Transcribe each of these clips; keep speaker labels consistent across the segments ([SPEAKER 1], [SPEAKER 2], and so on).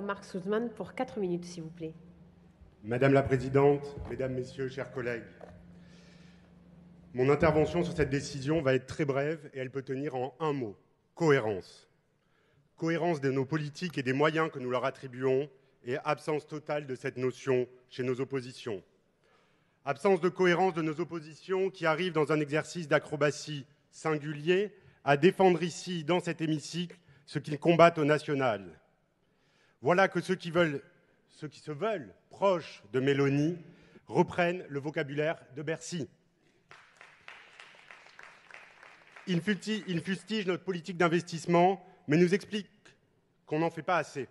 [SPEAKER 1] Marc pour 4 minutes, s'il vous plaît. Madame la Présidente, Mesdames, Messieurs, chers collègues, mon intervention sur cette décision va être très brève et elle peut tenir en un mot cohérence. Cohérence de nos politiques et des moyens que nous leur attribuons et absence totale de cette notion chez nos oppositions. Absence de cohérence de nos oppositions qui arrivent dans un exercice d'acrobatie singulier à défendre ici, dans cet hémicycle, ce qu'ils combattent au national. Voilà que ceux qui, se veulent proches de Mélanie reprennent le vocabulaire de Bercy. Ils fustigent notre politique d'investissement, mais nous expliquent qu'on n'en fait pas assez.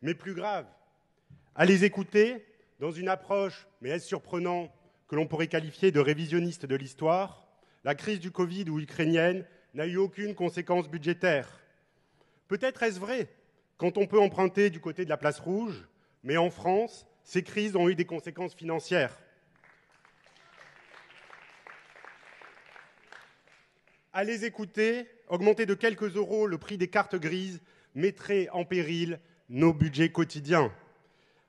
[SPEAKER 1] Mais plus grave, à les écouter, dans une approche, mais est ce surprenant, que l'on pourrait qualifier de révisionniste de l'histoire, la crise du Covid ou ukrainienne n'a eu aucune conséquence budgétaire. Peut-être est-ce vrai quand on peut emprunter du côté de la place rouge, mais en France, ces crises ont eu des conséquences financières. À les écouter, augmenter de quelques euros le prix des cartes grises mettrait en péril nos budgets quotidiens.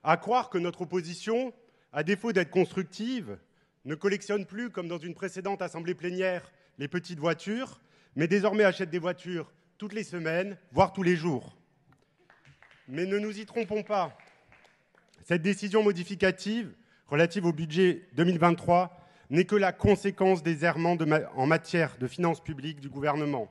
[SPEAKER 1] À croire que notre opposition, à défaut d'être constructive, ne collectionne plus, comme dans une précédente assemblée plénière, les petites voitures, mais désormais achète des voitures toutes les semaines, voire tous les jours. Mais ne nous y trompons pas. Cette décision modificative relative au budget 2023 n'est que la conséquence des errements en matière de finances publiques du gouvernement.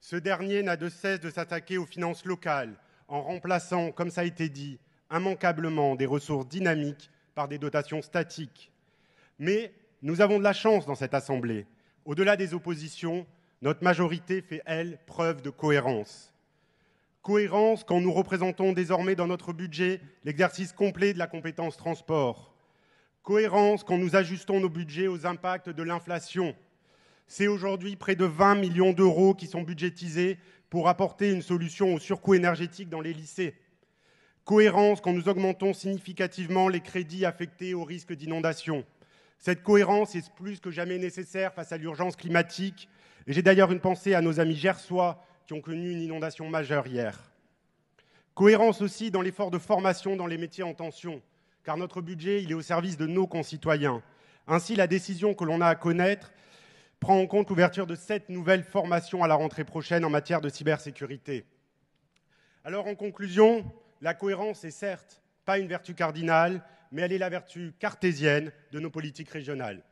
[SPEAKER 1] Ce dernier n'a de cesse de s'attaquer aux finances locales en remplaçant, comme ça a été dit, immanquablement des ressources dynamiques par des dotations statiques. Mais nous avons de la chance dans cette Assemblée. Au-delà des oppositions, notre majorité fait, elle, preuve de cohérence cohérence quand nous représentons désormais dans notre budget l'exercice complet de la compétence transport. Cohérence quand nous ajustons nos budgets aux impacts de l'inflation. C'est aujourd'hui près de 20 millions d'euros qui sont budgétisés pour apporter une solution au surcoût énergétique dans les lycées. Cohérence quand nous augmentons significativement les crédits affectés au risque d'inondation. Cette cohérence est plus que jamais nécessaire face à l'urgence climatique. Et j'ai d'ailleurs une pensée à nos amis gersois qui ont connu une inondation majeure hier. Cohérence aussi dans l'effort de formation dans les métiers en tension, car notre budget, il est au service de nos concitoyens. Ainsi, la décision que l'on a à connaître prend en compte l'ouverture de sept nouvelles formations à la rentrée prochaine en matière de cybersécurité. Alors, en conclusion, la cohérence est certes pas une vertu cardinale, mais elle est la vertu cartésienne de nos politiques régionales.